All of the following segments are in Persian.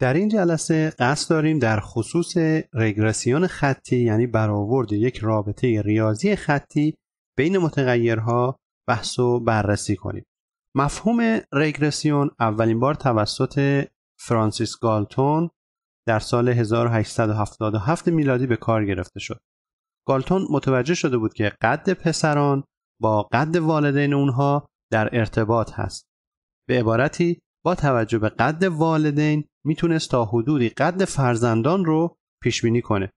در این جلسه قصد داریم در خصوص رگرسیون خطی یعنی برآورد یک رابطه ریاضی خطی بین متغیرها بحث و بررسی کنیم. مفهوم رگرسیون اولین بار توسط فرانسیس گالتون در سال 1877 میلادی به کار گرفته شد. گالتون متوجه شده بود که قد پسران با قد والدین اونها در ارتباط هست. به عبارتی با توجه به قد والدین میتونست تا حدودی قد فرزندان رو پیش بینی کنه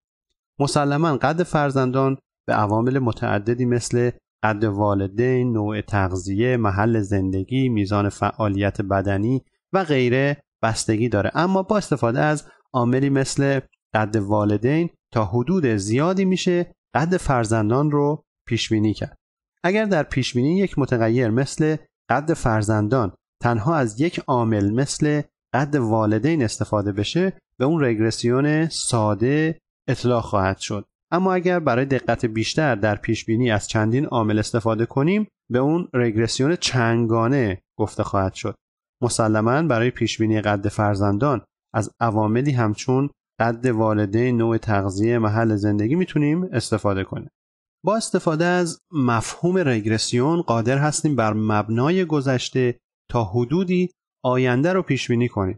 مسلما قد فرزندان به عوامل متعددی مثل قد والدین، نوع تغذیه، محل زندگی، میزان فعالیت بدنی و غیره بستگی داره اما با استفاده از عاملی مثل قد والدین تا حدود زیادی میشه قد فرزندان رو پیش بینی کرد اگر در پیش بینی یک متغیر مثل قد فرزندان تنها از یک عامل مثل قد والدین استفاده بشه به اون رگرسیون ساده اطلاع خواهد شد اما اگر برای دقت بیشتر در پیش بینی از چندین عامل استفاده کنیم به اون رگرسیون چنگانه گفته خواهد شد مسلما برای پیش بینی قد فرزندان از عواملی همچون قد والدین نوع تغذیه محل زندگی میتونیم استفاده کنیم با استفاده از مفهوم رگرسیون قادر هستیم بر مبنای گذشته تا حدودی آینده رو پیش بینی کنیم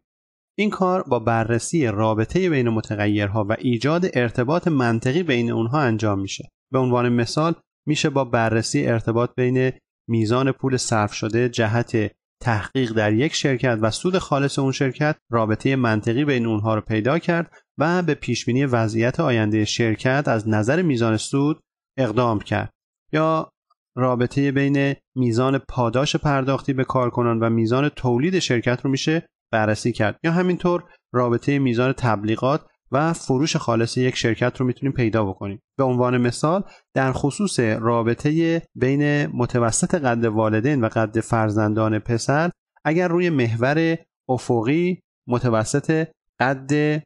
این کار با بررسی رابطه بین متغیرها و ایجاد ارتباط منطقی بین اونها انجام میشه به عنوان مثال میشه با بررسی ارتباط بین میزان پول صرف شده جهت تحقیق در یک شرکت و سود خالص اون شرکت رابطه منطقی بین اونها رو پیدا کرد و به پیش بینی وضعیت آینده شرکت از نظر میزان سود اقدام کرد یا رابطه بین میزان پاداش پرداختی به کارکنان و میزان تولید شرکت رو میشه بررسی کرد یا همینطور رابطه میزان تبلیغات و فروش خالص یک شرکت رو میتونیم پیدا بکنیم به عنوان مثال در خصوص رابطه بین متوسط قد والدین و قد فرزندان پسر اگر روی محور افقی متوسط قد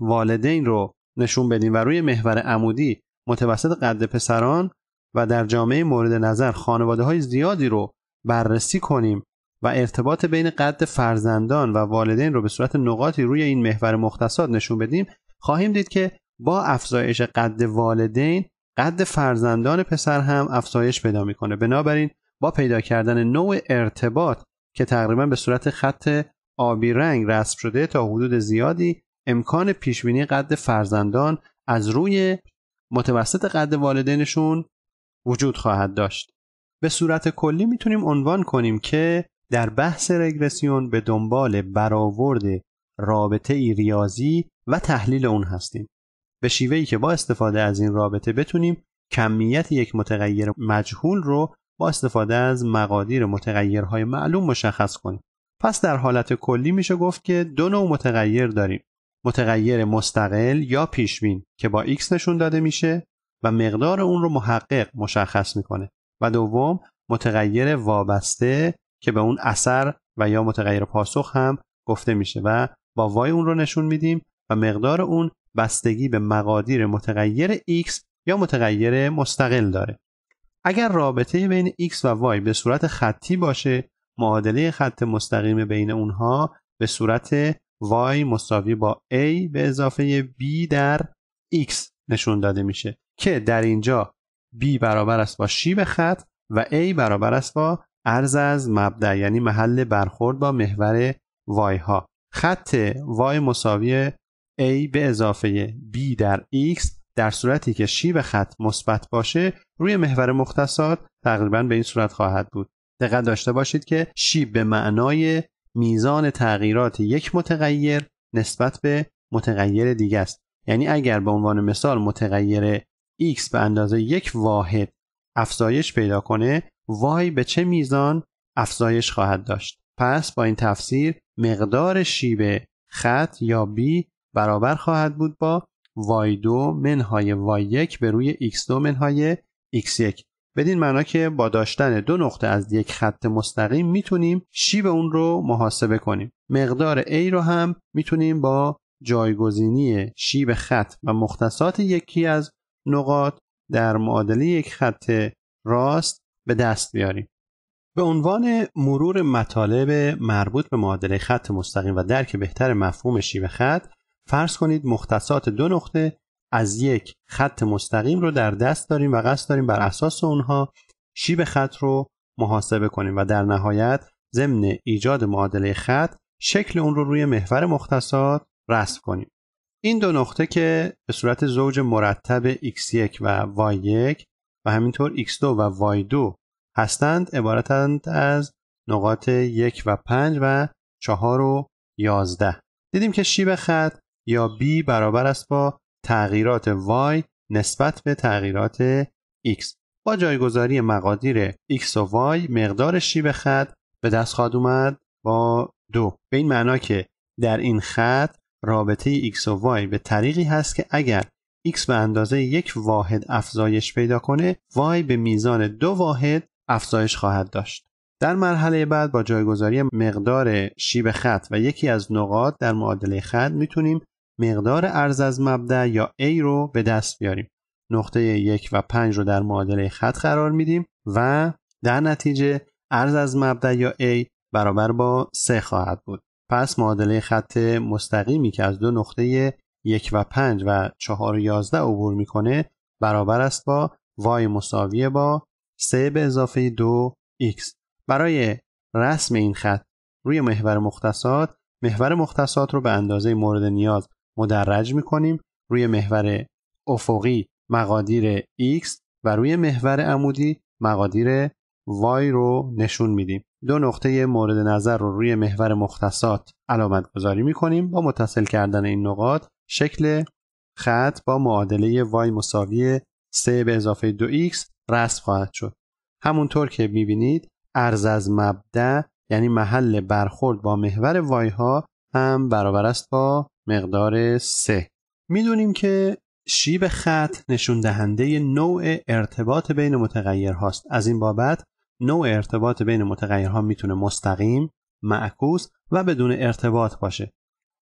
والدین رو نشون بدیم و روی محور عمودی متوسط قد پسران و در جامعه مورد نظر خانواده های زیادی رو بررسی کنیم و ارتباط بین قد فرزندان و والدین رو به صورت نقاطی روی این محور مختصات نشون بدیم خواهیم دید که با افزایش قد والدین قد فرزندان پسر هم افزایش پیدا میکنه بنابراین با پیدا کردن نوع ارتباط که تقریبا به صورت خط آبی رنگ رسم شده تا حدود زیادی امکان پیشبینی قد فرزندان از روی متوسط قد والدینشون وجود خواهد داشت به صورت کلی میتونیم عنوان کنیم که در بحث رگرسیون به دنبال برآورد رابطه ای ریاضی و تحلیل اون هستیم به شیوهی که با استفاده از این رابطه بتونیم کمیت یک متغیر مجهول رو با استفاده از مقادیر متغیرهای معلوم مشخص کنیم پس در حالت کلی میشه گفت که دو نوع متغیر داریم متغیر مستقل یا پیشبین که با x نشون داده میشه و مقدار اون رو محقق مشخص میکنه و دوم متغیر وابسته که به اون اثر و یا متغیر پاسخ هم گفته میشه و با وای اون رو نشون میدیم و مقدار اون بستگی به مقادیر متغیر x یا متغیر مستقل داره اگر رابطه بین x و y به صورت خطی باشه معادله خط مستقیم بین اونها به صورت y مساوی با a به اضافه b در x نشون داده میشه که در اینجا b برابر است با شیب خط و a برابر است با عرض از مبدع یعنی محل برخورد با محور y ها خط y مساوی a به اضافه b در x در صورتی که شیب خط مثبت باشه روی محور مختصات تقریبا به این صورت خواهد بود دقت داشته باشید که شیب به معنای میزان تغییرات یک متغیر نسبت به متغیر دیگه است یعنی اگر به عنوان مثال متغیر x به اندازه یک واحد افزایش پیدا کنه y به چه میزان افزایش خواهد داشت پس با این تفسیر مقدار شیب خط یا b برابر خواهد بود با y2 منهای y1 به روی x2 منهای x1 بدین معنا که با داشتن دو نقطه از یک خط مستقیم میتونیم شیب اون رو محاسبه کنیم مقدار A رو هم میتونیم با جایگزینی شیب خط و مختصات یکی از نقاط در معادله یک خط راست به دست بیاریم به عنوان مرور مطالب مربوط به معادله خط مستقیم و درک بهتر مفهوم شیب خط فرض کنید مختصات دو نقطه از یک خط مستقیم رو در دست داریم و قصد داریم بر اساس اونها شیب خط رو محاسبه کنیم و در نهایت ضمن ایجاد معادله خط شکل اون رو روی محور مختصات رسم کنیم این دو نقطه که به صورت زوج مرتب x1 و y1 و همینطور x2 و y2 هستند عبارتند از نقاط 1 و 5 و 4 و 11 دیدیم که شیب خط یا b برابر است با تغییرات y نسبت به تغییرات x با جایگذاری مقادیر x و y مقدار شیب خط به دست خواهد اومد با دو به این معنا که در این خط رابطه x و y به طریقی هست که اگر x به اندازه یک واحد افزایش پیدا کنه y به میزان دو واحد افزایش خواهد داشت در مرحله بعد با جایگذاری مقدار شیب خط و یکی از نقاط در معادله خط میتونیم مقدار ارز از مبدع یا A رو به دست بیاریم نقطه یک و پنج رو در معادله خط قرار میدیم و در نتیجه عرض از مبدع یا A برابر با سه خواهد بود پس معادله خط مستقیمی که از دو نقطه یک و پنج و چهار و یازده عبور میکنه برابر است با وای مساوی با سه به اضافه دو x برای رسم این خط روی محور مختصات محور مختصات رو به اندازه مورد نیاز مدرج میکنیم روی محور افقی مقادیر x و روی محور عمودی مقادیر y رو نشون میدیم دو نقطه مورد نظر رو روی محور مختصات علامت گذاری می کنیم با متصل کردن این نقاط شکل خط با معادله y مساوی 3 به اضافه 2x رسم خواهد شد همونطور که می بینید عرض از مبدع یعنی محل برخورد با محور y ها هم برابر است با مقدار 3 میدونیم که شیب خط نشون دهنده نوع ارتباط بین متغیرهاست از این بابت نوع ارتباط بین متغیرها میتونه مستقیم، معکوس و بدون ارتباط باشه.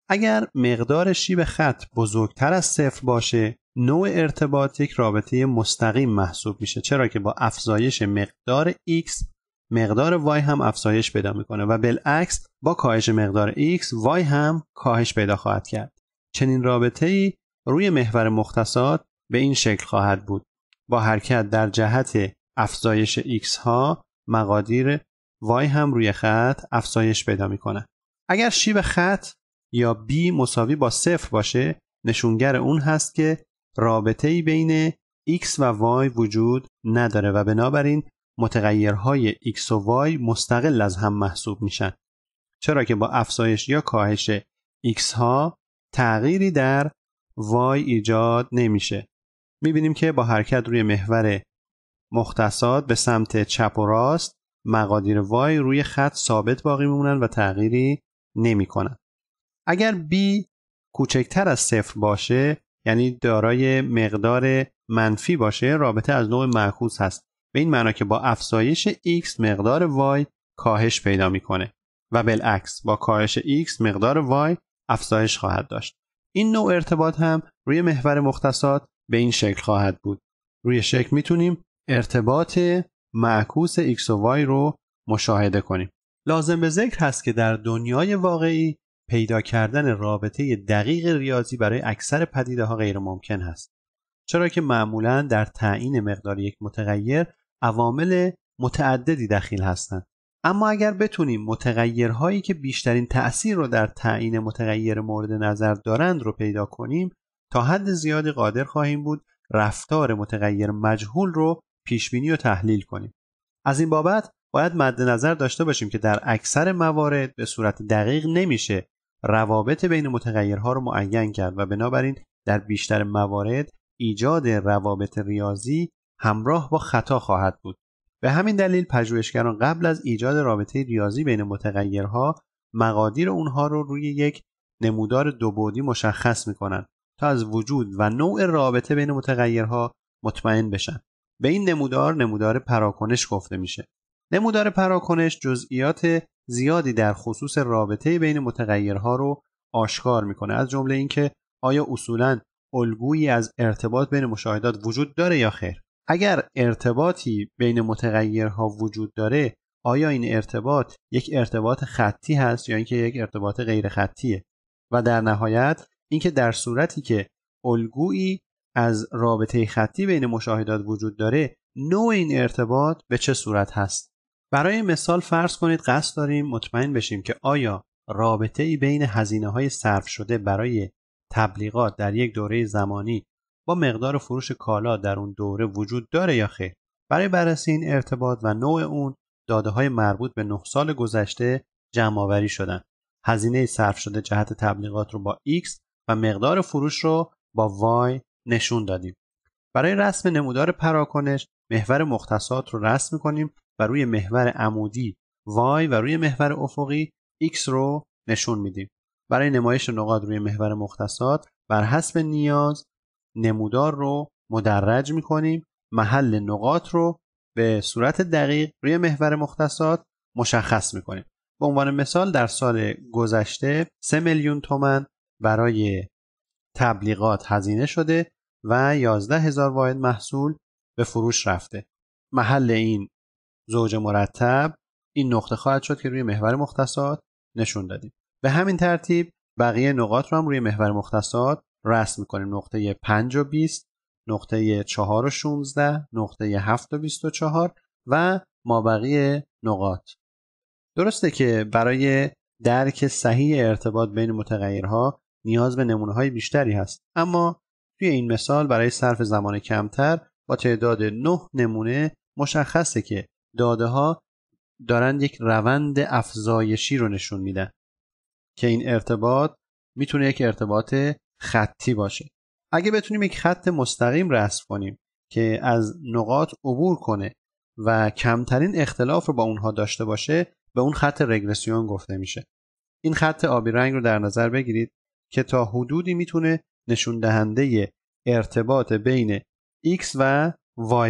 اگر مقدار شیب خط بزرگتر از صفر باشه، نوع ارتباط یک رابطه مستقیم محسوب میشه چرا که با افزایش مقدار x مقدار y هم افزایش پیدا میکنه و بالعکس با کاهش مقدار x y هم کاهش پیدا خواهد کرد. چنین رابطه ای روی محور مختصات به این شکل خواهد بود. با حرکت در جهت افزایش x ها مقادیر وای هم روی خط افزایش پیدا میکنه اگر شیب خط یا b مساوی با صفر باشه نشونگر اون هست که رابطه بین x و y وجود نداره و بنابراین متغیرهای x و y مستقل از هم محسوب میشن چرا که با افزایش یا کاهش x ها تغییری در y ایجاد نمیشه میبینیم که با حرکت روی محور مختصات به سمت چپ و راست مقادیر وای روی خط ثابت باقی میمونن و تغییری کنن. اگر b کوچکتر از صفر باشه یعنی دارای مقدار منفی باشه رابطه از نوع معکوس هست به این معنا که با افزایش x مقدار y کاهش پیدا میکنه و بالعکس با کاهش x مقدار y افزایش خواهد داشت این نوع ارتباط هم روی محور مختصات به این شکل خواهد بود روی شکل میتونیم ارتباط معکوس X و Y رو مشاهده کنیم لازم به ذکر هست که در دنیای واقعی پیدا کردن رابطه دقیق ریاضی برای اکثر پدیده ها غیر ممکن هست چرا که معمولا در تعیین مقدار یک متغیر عوامل متعددی دخیل هستند اما اگر بتونیم متغیرهایی که بیشترین تأثیر رو در تعیین متغیر مورد نظر دارند رو پیدا کنیم تا حد زیادی قادر خواهیم بود رفتار متغیر مجهول رو پیش بینی و تحلیل کنیم از این بابت باید مد نظر داشته باشیم که در اکثر موارد به صورت دقیق نمیشه روابط بین متغیرها رو معین کرد و بنابراین در بیشتر موارد ایجاد روابط ریاضی همراه با خطا خواهد بود به همین دلیل پژوهشگران قبل از ایجاد رابطه ریاضی بین متغیرها مقادیر اونها رو روی یک نمودار دوبعدی مشخص میکنند تا از وجود و نوع رابطه بین متغیرها مطمئن بشن به این نمودار نمودار پراکنش گفته میشه نمودار پراکنش جزئیات زیادی در خصوص رابطه بین متغیرها رو آشکار میکنه از جمله اینکه آیا اصولا الگویی از ارتباط بین مشاهدات وجود داره یا خیر اگر ارتباطی بین متغیرها وجود داره آیا این ارتباط یک ارتباط خطی هست یا اینکه یک ارتباط غیر خطیه و در نهایت اینکه در صورتی که الگویی از رابطه خطی بین مشاهدات وجود داره نوع این ارتباط به چه صورت هست برای مثال فرض کنید قصد داریم مطمئن بشیم که آیا رابطه ای بین هزینه های صرف شده برای تبلیغات در یک دوره زمانی با مقدار فروش کالا در اون دوره وجود داره یا خیر برای بررسی این ارتباط و نوع اون داده های مربوط به 9 سال گذشته جمع آوری شدن هزینه صرف شده جهت تبلیغات رو با X و مقدار فروش رو با Y نشون دادیم برای رسم نمودار پراکنش محور مختصات رو رسم میکنیم و روی محور عمودی وای و روی محور افقی x رو نشون میدیم برای نمایش نقاط روی محور مختصات بر حسب نیاز نمودار رو مدرج میکنیم محل نقاط رو به صورت دقیق روی محور مختصات مشخص میکنیم به عنوان مثال در سال گذشته 3 میلیون تومن برای تبلیغات هزینه شده و 11 هزار واحد محصول به فروش رفته محل این زوج مرتب این نقطه خواهد شد که روی محور مختصات نشون دادیم به همین ترتیب بقیه نقاط رو هم روی محور مختصات رسم میکنیم نقطه 5 و 20 نقطه 4 و 16 نقطه 7 و 24 و ما بقیه نقاط درسته که برای درک صحیح ارتباط بین متغیرها نیاز به نمونه های بیشتری هست اما توی این مثال برای صرف زمان کمتر با تعداد 9 نمونه مشخصه که داده ها دارند یک روند افزایشی رو نشون میدن که این ارتباط میتونه یک ارتباط خطی باشه اگه بتونیم یک خط مستقیم رسم کنیم که از نقاط عبور کنه و کمترین اختلاف رو با اونها داشته باشه به اون خط رگرسیون گفته میشه این خط آبی رنگ رو در نظر بگیرید که تا حدودی میتونه نشون دهنده ارتباط بین x و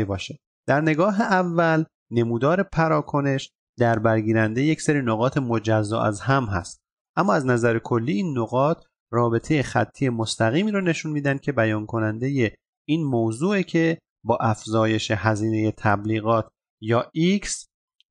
y باشه در نگاه اول نمودار پراکنش در برگیرنده یک سری نقاط مجزا از هم هست اما از نظر کلی این نقاط رابطه خطی مستقیمی رو نشون میدن که بیان کننده این موضوعه که با افزایش هزینه تبلیغات یا X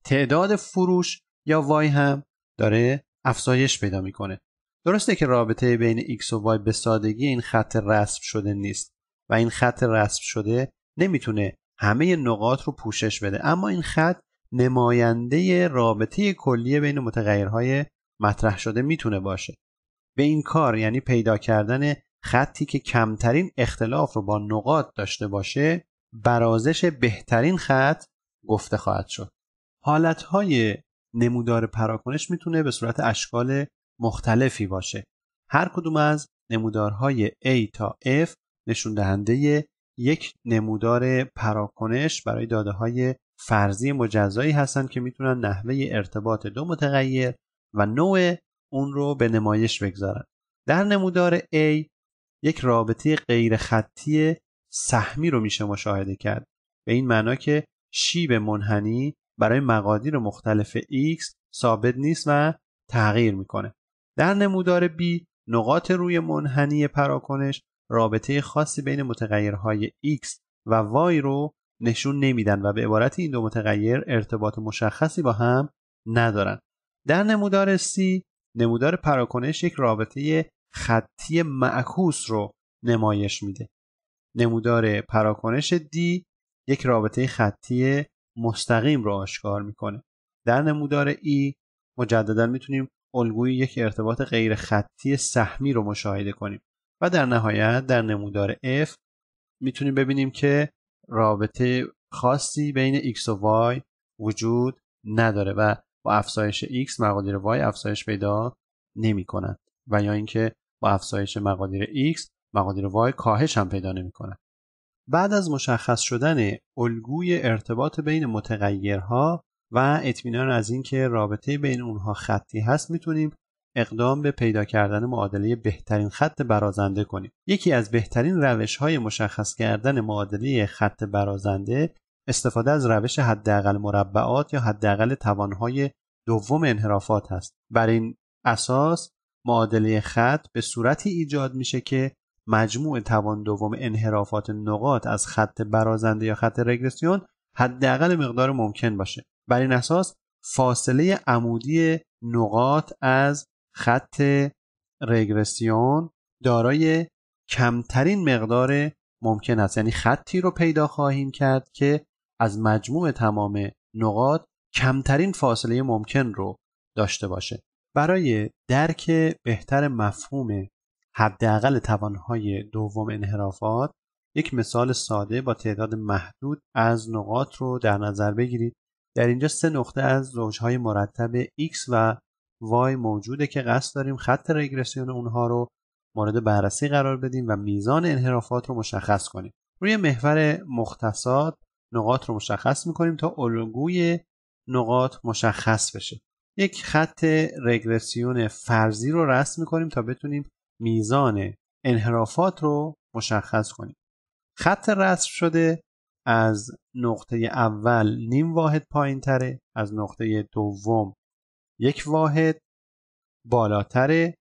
تعداد فروش یا وای هم داره افزایش پیدا میکنه درسته که رابطه بین x و y به سادگی این خط رسم شده نیست و این خط رسم شده نمیتونه همه نقاط رو پوشش بده اما این خط نماینده رابطه کلی بین متغیرهای مطرح شده میتونه باشه به این کار یعنی پیدا کردن خطی که کمترین اختلاف رو با نقاط داشته باشه برازش بهترین خط گفته خواهد شد حالتهای نمودار پراکنش میتونه به صورت اشکال مختلفی باشه هر کدوم از نمودارهای A تا F نشون دهنده یک نمودار پراکنش برای داده های فرضی مجزایی هستند که میتونن نحوه ارتباط دو متغیر و نوع اون رو به نمایش بگذارن در نمودار A یک رابطه غیر خطی سهمی رو میشه مشاهده کرد به این معنا که شیب منحنی برای مقادیر مختلف x ثابت نیست و تغییر میکنه در نمودار B نقاط روی منحنی پراکنش رابطه خاصی بین متغیرهای X و Y رو نشون نمیدن و به عبارت این دو متغیر ارتباط مشخصی با هم ندارن در نمودار C نمودار پراکنش یک رابطه خطی معکوس رو نمایش میده نمودار پراکنش D یک رابطه خطی مستقیم رو آشکار میکنه در نمودار E مجددا میتونیم الگوی یک ارتباط غیر خطی سهمی رو مشاهده کنیم و در نهایت در نمودار F میتونیم ببینیم که رابطه خاصی بین X و Y وجود نداره و با افزایش X مقادیر Y افزایش پیدا نمی کنند و یا اینکه با افزایش مقادیر X مقادیر Y کاهش هم پیدا نمی کنند. بعد از مشخص شدن الگوی ارتباط بین متغیرها و اطمینان از اینکه رابطه بین اونها خطی هست میتونیم اقدام به پیدا کردن معادله بهترین خط برازنده کنیم یکی از بهترین روش های مشخص کردن معادله خط برازنده استفاده از روش حداقل مربعات یا حداقل توانهای دوم انحرافات هست بر این اساس معادله خط به صورتی ایجاد میشه که مجموع توان دوم انحرافات نقاط از خط برازنده یا خط رگرسیون حداقل مقدار ممکن باشه بر این اساس فاصله عمودی نقاط از خط رگرسیون دارای کمترین مقدار ممکن است یعنی خطی رو پیدا خواهیم کرد که از مجموع تمام نقاط کمترین فاصله ممکن رو داشته باشه برای درک بهتر مفهوم حداقل توانهای دوم انحرافات یک مثال ساده با تعداد محدود از نقاط رو در نظر بگیرید در اینجا سه نقطه از زوجهای مرتب X و Y موجوده که قصد داریم خط رگرسیون اونها رو مورد بررسی قرار بدیم و میزان انحرافات رو مشخص کنیم روی محور مختصات نقاط رو مشخص میکنیم تا الگوی نقاط مشخص بشه یک خط رگرسیون فرضی رو رسم میکنیم تا بتونیم میزان انحرافات رو مشخص کنیم خط رسم شده از نقطه اول نیم واحد پایین تره از نقطه دوم یک واحد بالاتره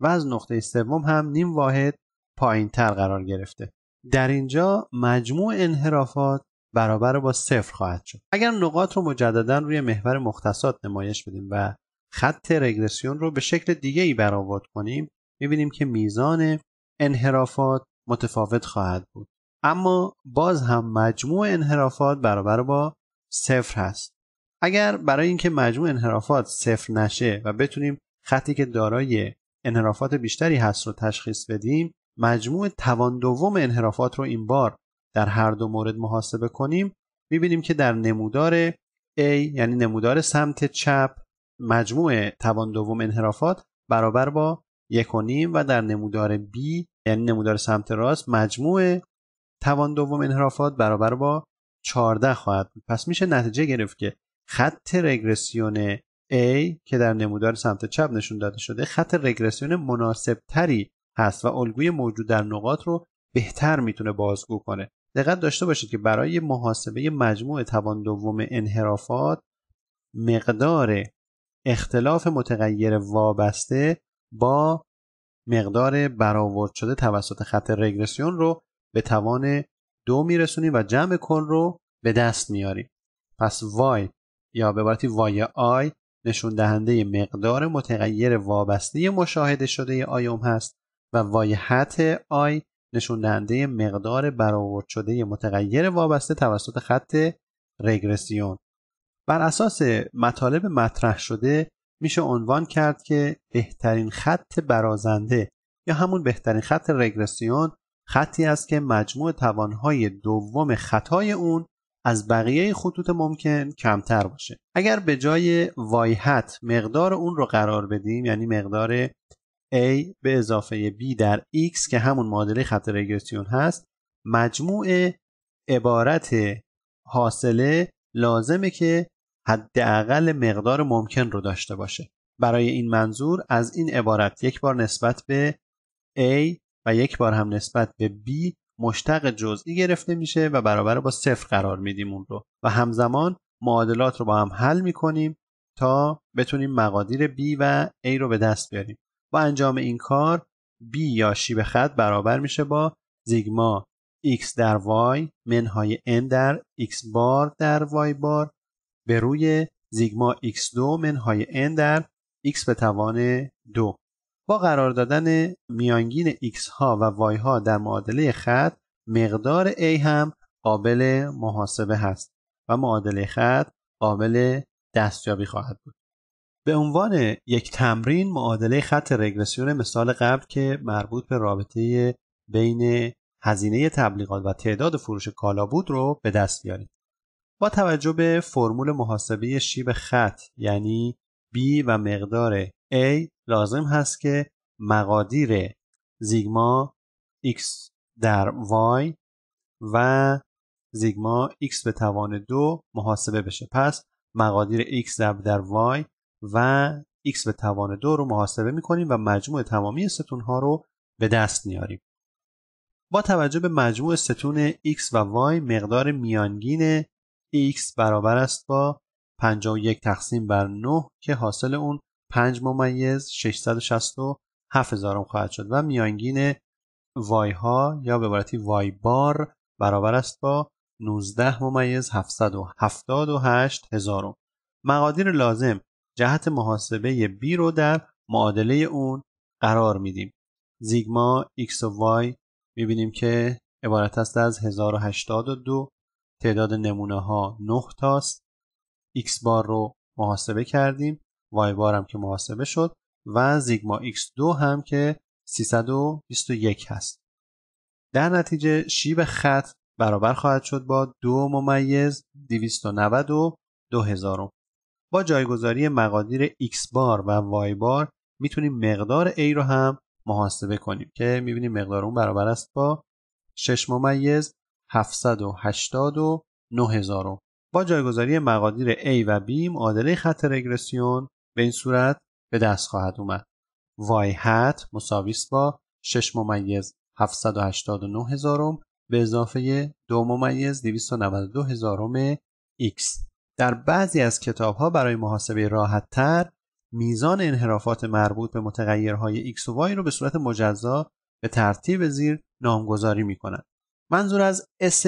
و از نقطه سوم هم نیم واحد پایین تر قرار گرفته در اینجا مجموع انحرافات برابر با صفر خواهد شد اگر نقاط رو مجددا روی محور مختصات نمایش بدیم و خط رگرسیون رو به شکل دیگه ای برآورد کنیم میبینیم که میزان انحرافات متفاوت خواهد بود اما باز هم مجموع انحرافات برابر با صفر هست اگر برای اینکه مجموع انحرافات صفر نشه و بتونیم خطی که دارای انحرافات بیشتری هست رو تشخیص بدیم مجموع توان دوم انحرافات رو این بار در هر دو مورد محاسبه کنیم میبینیم که در نمودار A یعنی نمودار سمت چپ مجموع توان دوم انحرافات برابر با یک و نیم و در نمودار B یعنی نمودار سمت راست مجموع توان دوم انحرافات برابر با 14 خواهد بود پس میشه نتیجه گرفت که خط رگرسیون A که در نمودار سمت چپ نشون داده شده خط رگرسیون مناسب تری هست و الگوی موجود در نقاط رو بهتر میتونه بازگو کنه دقت داشته باشید که برای محاسبه مجموع توان دوم انحرافات مقدار اختلاف متغیر وابسته با مقدار برآورد شده توسط خط رگرسیون رو به توان دو میرسونیم و جمع کل رو به دست میاریم پس وای یا به عبارتی وای آی نشون دهنده مقدار متغیر وابسته مشاهده شده آیوم هست و وای حت آی نشون دهنده مقدار برآورد شده متغیر وابسته توسط خط رگرسیون بر اساس مطالب مطرح شده میشه عنوان کرد که بهترین خط برازنده یا همون بهترین خط رگرسیون خطی است که مجموع توانهای دوم خطای اون از بقیه خطوط ممکن کمتر باشه اگر به جای وای هت مقدار اون رو قرار بدیم یعنی مقدار A به اضافه B در X که همون معادله خط رگرسیون هست مجموع عبارت حاصله لازمه که حداقل مقدار ممکن رو داشته باشه برای این منظور از این عبارت یک بار نسبت به A و یک بار هم نسبت به b مشتق جزئی گرفته میشه و برابر با صفر قرار میدیم اون رو و همزمان معادلات رو با هم حل میکنیم تا بتونیم مقادیر b و a رو به دست بیاریم با انجام این کار b یا شیب خط برابر میشه با زیگما x در y منهای n در x بار در y بار به روی زیگما x2 منهای n در x به توان 2 با قرار دادن میانگین x ها و y ها در معادله خط مقدار a هم قابل محاسبه هست و معادله خط قابل دستیابی خواهد بود به عنوان یک تمرین معادله خط رگرسیون مثال قبل که مربوط به رابطه بین هزینه تبلیغات و تعداد فروش کالا بود رو به دست بیارید با توجه به فرمول محاسبه شیب خط یعنی b و مقدار A لازم هست که مقادیر زیگما X در Y و زیگما X به توان دو محاسبه بشه پس مقادیر X ضرب در Y و X به توان دو رو محاسبه میکنیم و مجموع تمامی ستون ها رو به دست میاریم با توجه به مجموع ستون X و Y مقدار میانگین X برابر است با 51 تقسیم بر 9 که حاصل اون 5 ممیز هزارم خواهد شد و میانگین وای ها یا به عبارتی وای بار برابر است با 19 ممیز 778 هزارم مقادیر لازم جهت محاسبه بی رو در معادله اون قرار میدیم زیگما x و وای میبینیم که عبارت است از 1082 تعداد نمونه ها 9 تاست x بار رو محاسبه کردیم وای هم که محاسبه شد و زیگما x2 هم که 321 هست در نتیجه شیب خط برابر خواهد شد با دو ممیز 290 و 2000 با جایگذاری مقادیر x بار و y بار میتونیم مقدار A رو هم محاسبه کنیم که میبینیم مقدار اون برابر است با 6 ممیز 780 و 9000 با جایگذاری مقادیر A و B معادله خط رگرسیون به این صورت به دست خواهد اومد وای هت مساوی با 6 ممیز 789 هزارم به اضافه 2 ممیز 292 هزارم x در بعضی از کتاب ها برای محاسبه راحت تر میزان انحرافات مربوط به متغیرهای x و y رو به صورت مجزا به ترتیب زیر نامگذاری می کنند. منظور از S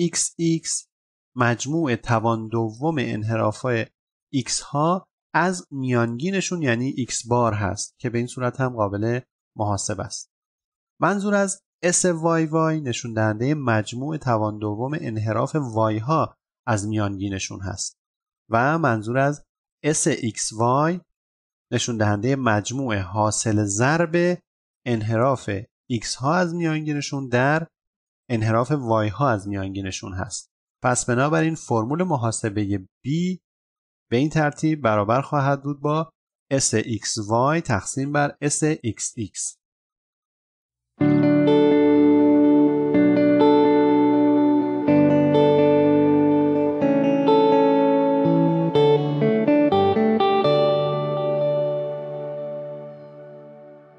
XX مجموع توان دوم انحراف x ها از میانگینشون یعنی x بار هست که به این صورت هم قابل محاسب است منظور از SYY نشون دهنده مجموع توان دوم انحراف y ها از میانگینشون هست و منظور از SXY نشون دهنده مجموع حاصل ضرب انحراف x ها از میانگینشون در انحراف y ها از میانگینشون هست پس بنابراین فرمول محاسبه b به این ترتیب برابر خواهد بود با SXY تقسیم بر SXX.